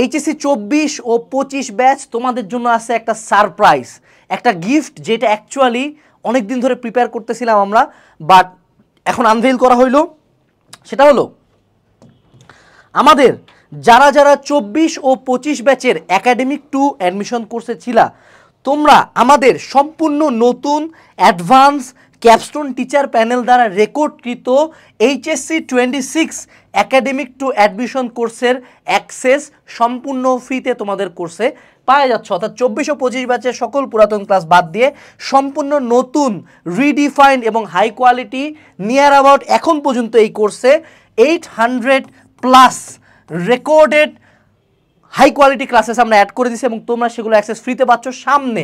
HSC চব্বিশ ও পঁচিশ batch তোমাদের জন্য আছে একটা সারপ্রাইজ একটা গিফট যেটা অ্যাকচুয়ালি অনেক দিন ধরে প্রিপেয়ার করতেছিলাম আমরা বাট এখন আনভেল করা হইল সেটা হলো আমাদের যারা যারা চব্বিশ ও পঁচিশ ব্যাচের একাডেমিক টু অ্যাডমিশন কোর্সে ছিলা তোমরা আমাদের সম্পূর্ণ নতুন অ্যাডভান্স ক্যাপস্টোন টিচার প্যানেল দ্বারা রেকর্ডকৃত HSC twenty six academic to admission কোর্সের অ্যাক্সেস সম্পূর্ণ ফ্রিতে তোমাদের কোর্সে পাওয়া যাচ্ছে অর্থাৎ চব্বিশশো পঁচিশ ব্যাচের সকল পুরাতন ক্লাস বাদ দিয়ে সম্পূর্ণ নতুন রিডিফাইন্ড এবং হাই কোয়ালিটি নিয়ার অ্যাবাউট এখন পর্যন্ত এই কোর্সে eight hundred plus recorded high quality classes আমরা অ্যাড করে দিছি এবং তোমরা সেগুলো অ্যাক্সেস ফ্রিতে পাচ্ছ সামনে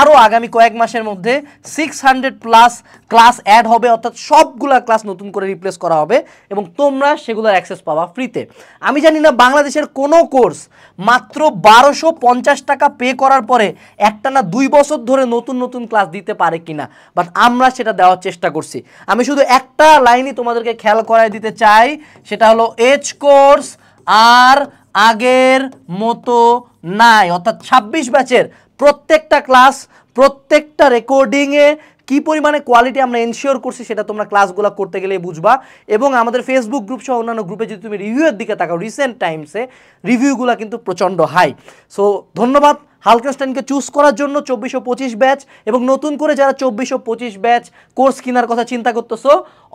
আরও আগামী কয়েক মাসের মধ্যে six hundred plus class add হবে অর্থাৎ সবগুলা ক্লাস নতুন করে রিপ্লেস করা হবে এবং তোমরা সেগুলোর অ্যাক্সেস পাবা ফ্রিতে আমি জানি না বাংলাদেশের কোনো কোর্স মাত্র বারোশো পঞ্চাশ টাকা পে করার পরে একটা না দুই বছর ধরে নতুন নতুন ক্লাস দিতে পারে কিনা বাট আমরা সেটা দেওয়ার চেষ্টা করছি আমি শুধু একটা লাইনই তোমাদেরকে খেয়াল করায় দিতে চাই সেটা হলো এজ কোর্স আর আগের মতো নাই অর্থাৎ ২৬ ব্যাচের প্রত্যেকটা ক্লাস প্রত্যেকটা রেকর্ডিংয়ে কি পরিমাণে কোয়ালিটি আমরা এনশিওর করছি সেটা তোমরা ক্লাসগুলো করতে গেলে বুঝবা এবং আমাদের ফেসবুক গ্রুপ সহ অন্যান্য গ্রুপে যদি তুমি রিভিউয়ের দিকে তাকাও রিসেন্ট টাইমসে রিভিউগুলো কিন্তু প্রচণ্ড হাই সো ধন্যবাদ হালকেনস্টাইনকে চুজ করার জন্য চব্বিশশো পঁচিশ ব্যাচ এবং নতুন করে যারা চব্বিশশো পঁচিশ ব্যাচ কোর্স কেনার কথা চিন্তা করতেছো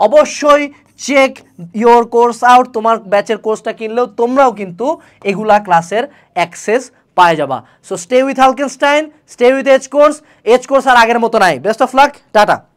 অবশ্যই চেক ইয়োর কোর্স আউট তোমার ব্যাচের কোর্সটা কিনলেও তোমরাও কিন্তু এগুলা ক্লাসের অ্যাক্সেস পায়ে যাবা so stay with Halkenstein stay with edge course edge course আর আগের মতো নাই বেস্ট অফ লাক টাটা